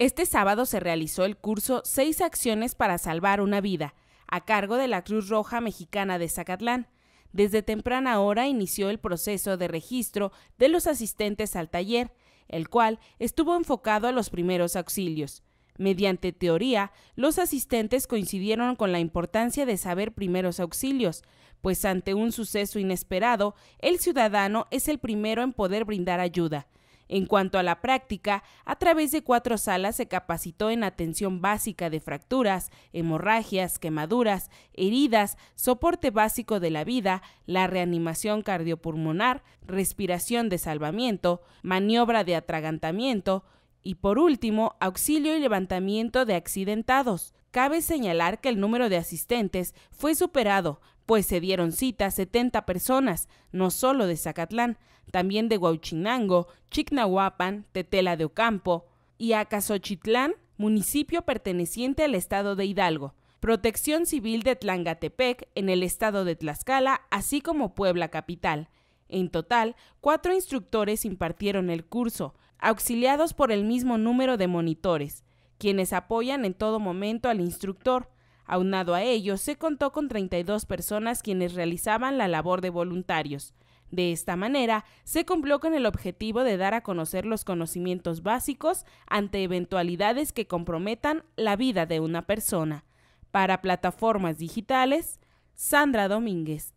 Este sábado se realizó el curso Seis Acciones para Salvar una Vida, a cargo de la Cruz Roja Mexicana de Zacatlán. Desde temprana hora inició el proceso de registro de los asistentes al taller, el cual estuvo enfocado a los primeros auxilios. Mediante teoría, los asistentes coincidieron con la importancia de saber primeros auxilios, pues ante un suceso inesperado, el ciudadano es el primero en poder brindar ayuda. En cuanto a la práctica, a través de cuatro salas se capacitó en atención básica de fracturas, hemorragias, quemaduras, heridas, soporte básico de la vida, la reanimación cardiopulmonar, respiración de salvamiento, maniobra de atragantamiento y, por último, auxilio y levantamiento de accidentados. Cabe señalar que el número de asistentes fue superado, pues se dieron cita 70 personas, no solo de Zacatlán, también de Huauchinango, Chignahuapan, Tetela de Ocampo y Acasochitlán, municipio perteneciente al estado de Hidalgo, Protección Civil de Tlangatepec en el estado de Tlaxcala, así como Puebla capital. En total, cuatro instructores impartieron el curso, auxiliados por el mismo número de monitores, quienes apoyan en todo momento al instructor, Aunado a ello, se contó con 32 personas quienes realizaban la labor de voluntarios. De esta manera, se cumplió con el objetivo de dar a conocer los conocimientos básicos ante eventualidades que comprometan la vida de una persona. Para plataformas digitales, Sandra Domínguez.